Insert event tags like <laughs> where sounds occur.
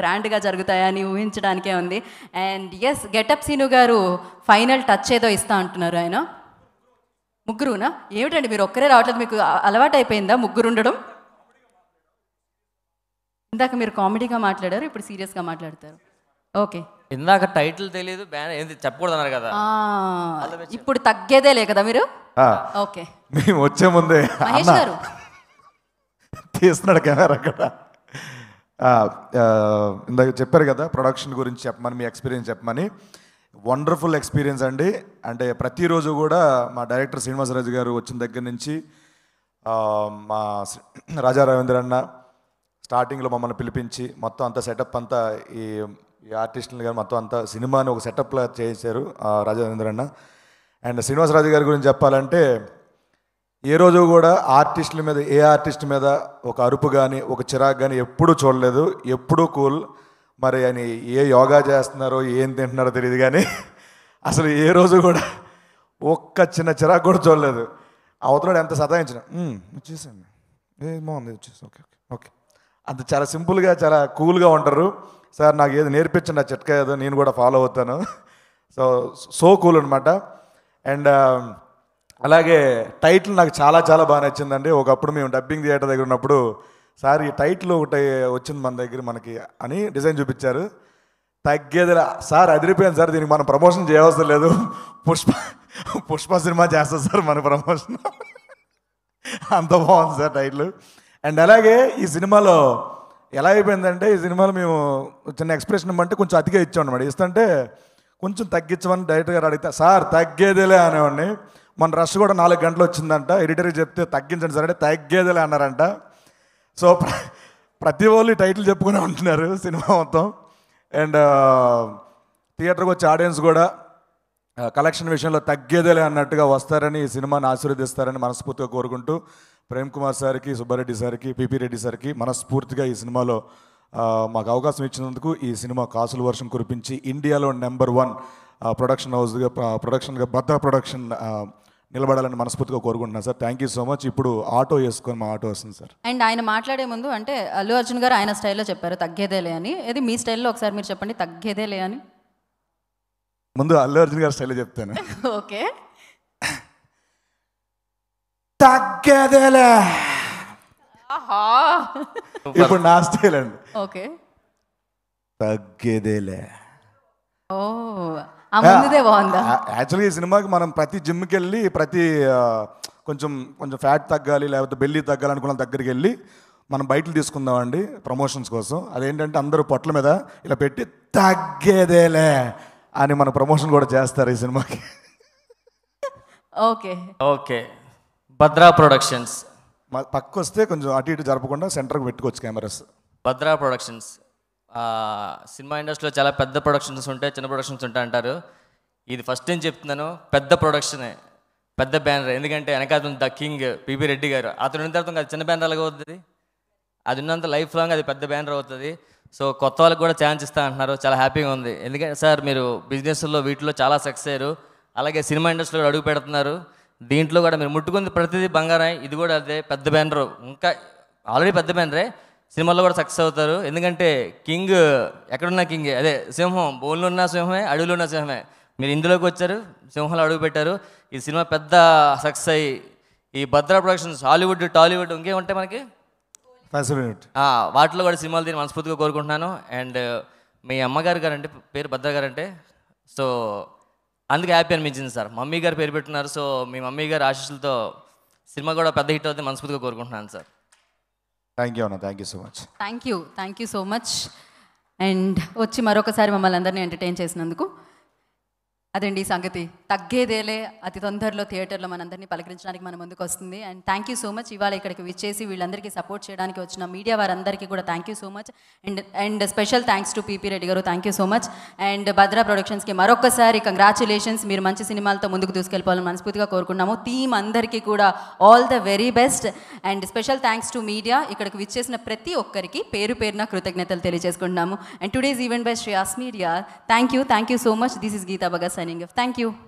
గ్రాండ్గా జరుగుతాయని ఊహించడానికే ఉంది అండ్ ఎస్ గెటప్ సీను గారు ఫైనల్ టచ్ ఏదో ఇస్తా అంటున్నారు ఆయన ముగ్గురునా ఏమిటండి మీరు ఒక్కరే రావట్లేదు మీకు అలవాటు అయిపోయిందా ముగ్గురు ఉండడం ఇందాక మీరు కామెడీగా మాట్లాడారు ఇప్పుడు సీరియస్గా మాట్లాడతారు ఓకే ఇందాక టైటిల్ తెలియదు బ్యాన్ ఏంది చెప్పకూడదు అన్నారు కదా ఇప్పుడు తగ్గేదే లే కదా మీరు ఓకే మేము వచ్చే ముందే గారు తీస్తున్నాడు కెమెరా కదా ఇందాక చెప్పారు కదా ప్రొడక్షన్ గురించి చెప్పమని మీ ఎక్స్పీరియన్స్ చెప్పమని వండర్ఫుల్ ఎక్స్పీరియన్స్ అండి అంటే ప్రతిరోజు కూడా మా డైరెక్టర్ శ్రీనివాసరాజు గారు వచ్చిన దగ్గర నుంచి మా రాజా రవీంద్ర అన్న స్టార్టింగ్లో మమ్మల్ని పిలిపించి మొత్తం అంత సెటప్ అంతా ఈ ఆర్టిస్టులు కానీ మొత్తం అంతా సినిమాని ఒక సెటప్లా చేశారు రాజా రవీంద్ర అన్న అండ్ శ్రీనివాసరాజు గారి గురించి చెప్పాలంటే ఏ రోజు కూడా ఆర్టిస్టుల మీద ఏ ఆర్టిస్ట్ మీద ఒక అరుపు కానీ ఒక చిరాకు కానీ ఎప్పుడూ చూడలేదు ఎప్పుడూ కూల్ మరి అని ఏ యోగా చేస్తున్నారో ఏం తింటున్నారో తెలియదు కానీ అసలు ఏ రోజు కూడా ఒక్క చిన్న చిరాకు కూడా చూడలేదు అవతలాడు ఎంత సతాయించిన వచ్చేసాను ఏ బాగుంది వచ్చేసి ఓకే ఓకే ఓకే అంత చాలా సింపుల్గా చాలా కూల్గా ఉంటారు సార్ నాకు ఏది నేర్పించండి ఆ చిట్కా ఏదో నేను కూడా ఫాలో అవుతాను సో సో కూల్ అనమాట అండ్ అలాగే టైటిల్ నాకు చాలా చాలా బాగా నచ్చిందండి ఒకప్పుడు మేము డబ్బింగ్ థియేటర్ దగ్గర ఉన్నప్పుడు సార్ ఈ టైటిల్ ఒకటి వచ్చింది మన దగ్గర మనకి అని డిజైన్ చూపించారు తగ్గేది సార్ అదిరిపోయింది సార్ దీనికి మనం ప్రమోషన్ చేయవలసిన లేదు పుష్ప పుష్ప సినిమా చేస్తాం సార్ మన ప్రమోషన్ అంత బాగుంది సార్ టైటిల్ అండ్ అలాగే ఈ సినిమాలో ఎలా అయిపోయిందంటే ఈ సినిమాలో మేము చిన్న ఎక్స్ప్రెషన్ ఇవ్వమంటే కొంచెం అతిగా ఇచ్చాం అనమాట ఇస్తుంటే కొంచెం తగ్గించమని డైరెక్ట్గా అడిగితే సార్ తగ్గేదేలే అనేవాడిని మన రష్ కూడా నాలుగు గంటలు వచ్చిందంట ఎడిటరీ చెప్తే తగ్గించండి సరే తగ్గేదేలే అన్నారంట సో ప్రతి వాళ్ళు టైటిల్ చెప్పుకునే ఉంటున్నారు సినిమా మొత్తం అండ్ థియేటర్కి uh, వచ్చే ఆడియన్స్ కూడా కలెక్షన్ విషయంలో తగ్గేదేలే అన్నట్టుగా వస్తారని ఈ సినిమాని ఆశీర్వదిస్తారని మనస్ఫూర్తిగా కోరుకుంటూ ప్రేమ్ కుమార్ సార్కి సుబ్బారెడ్డి సార్కి పిపి రెడ్డి సార్కి మనస్ఫూర్తిగా ఈ సినిమాలో మాకు అవకాశం ఇచ్చినందుకు ఈ సినిమా కాసుల వర్షం కురిపించి ఇండియాలో నెంబర్ వన్ ప్రొడక్షన్ హౌస్గా ప్రొడక్షన్గా భద్ర ప్రొడక్షన్ నిలబడాలని మనస్ఫూర్తిగా కోరుకుంటున్నాను sir thank you so much ఇప్పుడు ఆటో వేసుకొని మా ఆటో వస్తుంది సార్ అండ్ ఆయన మాట్లాడే ముందు అంటే అల్లు అర్జున్ గారు ఆయన స్టైల్లో చెప్పారు తగ్గేదేలే అని ఇది మీ స్టైల్లో ఒకసారి మీరు చెప్పండి తగ్గేదేలే అని ముందు అల్లు అర్జున్ గారి స్టైల్లో చెప్తాను <laughs> ఓకే తగ్గేదేలే ఇప్పుడు నా స్టైల్ అండి ఓకే తగ్గేదేలే ఓ యాక్చువల్గా ఈ సినిమాకి మనం ప్రతి జిమ్కి వెళ్ళి ప్రతి కొంచెం కొంచెం ఫ్యాట్ తగ్గాలి లేకపోతే బెల్లి తగ్గాలి అనుకున్న దగ్గరికి వెళ్ళి మనం బయటలు తీసుకుందామండి ప్రమోషన్స్ కోసం అదేంటంటే అందరూ పొట్ల మీద ఇలా పెట్టి తగ్గేదేలే అని మన ప్రమోషన్ కూడా చేస్తారు ఈ సినిమాకి ఓకే ఓకే భద్రా ప్రొడక్షన్స్ పక్క వస్తే కొంచెం అటు ఇటు జరపకుండా సెంటర్కి పెట్టుకోవచ్చు కెమెరాస్ భద్రా ప్రొడక్షన్స్ సినిమా ఇండస్ట్రీలో చాలా పెద్ద ప్రొడక్షన్స్ ఉంటాయి చిన్న ప్రొడక్షన్స్ ఉంటాయి అంటారు ఇది ఫస్ట్ టైం చెప్తున్నాను పెద్ద ప్రొడక్షనే పెద్ద బ్యానర్ ఎందుకంటే వెనకాల ద కింగ్ పిబి రెడ్డి గారు అతను ఉన్న తర్వాత అది చిన్న బ్యానర్ అలాగే అవుతుంది అది ఉన్నంత లైఫ్ లాంగ్ అది పెద్ద బ్యానర్ అవుతుంది సో కొత్త వాళ్ళకి కూడా ఛాన్స్ ఇస్తా అంటున్నారు చాలా హ్యాపీగా ఉంది ఎందుకంటే సార్ మీరు బిజినెస్లో వీటిలో చాలా సక్సెస్ అయ్యారు అలాగే సినిమా ఇండస్ట్రీలో అడుగు పెడుతున్నారు దీంట్లో కూడా మీరు ముట్టుకుంది ప్రతిదీ బంగారం ఇది కూడా అదే పెద్ద బ్యానర్ ఇంకా ఆల్రెడీ పెద్ద బ్యానరే సినిమాల్లో కూడా సక్సెస్ అవుతారు ఎందుకంటే కింగ్ ఎక్కడున్న కింగ్ అదే సింహం బోన్లో ఉన్న సింహమే అడవిలో ఉన్న సింహమే మీరు ఇందులోకి వచ్చారు సింహంలో అడుగు పెట్టారు ఈ సినిమా పెద్ద సక్సెస్ అయ్యి ఈ భద్రా ప్రొడక్షన్స్ హాలీవుడ్ టాలీవుడ్ ఇంకేముంటాయి మనకి వాటిలో కూడా సినిమాలు దీన్ని మనస్ఫూర్తిగా కోరుకుంటున్నాను అండ్ మీ అమ్మగారు గారంటే పేరు భద్ర గారంటే సో అందుకే హ్యాపీ అనిపించింది సార్ మమ్మీ గారు పేరు పెట్టున్నారు సో మీ మమ్మీ గారు ఆశీస్సులతో సినిమా కూడా పెద్ద హిట్ అవుతుంది మనస్ఫూర్తిగా కోరుకుంటున్నాను సార్ థ్యాంక్ యూ అన్న thank you so much thank you thank you so much and వచ్చి మరొకసారి మమ్మల్ని అందరినీ ఎంటర్టైన్ చేసినందుకు అదండి సంగతి తగ్గేదేలే అతి తొందరలో థియేటర్లో మనందరినీ పలకరించడానికి మన ముందుకు వస్తుంది and thank you so much ఇవాళ ఇక్కడికి విచ్చేసి వీళ్ళందరికీ సపోర్ట్ చేయడానికి వచ్చిన మీడియా వారందరికీ కూడా thank you so much and and special thanks to PP Reddy garu thank you so much and Bhadra ప్రొడక్షన్స్కి మరొకసారి కంగ్రాచులేషన్స్ మీరు మంచి సినిమాలతో ముందుకు తీసుకెళ్ళిపోవాలని మనస్ఫూర్తిగా కోరుకున్నాము థీమ్ అందరికీ కూడా all the very best and special thanks to media ఇక్కడికి విచ్చేసిన ప్రతి ఒక్కరికి పేరు పేరున కృతజ్ఞతలు తెలియజేసుకుంటున్నాము and today's event by Shri media thank you thank you so much this is Geetha Bagas Thank you.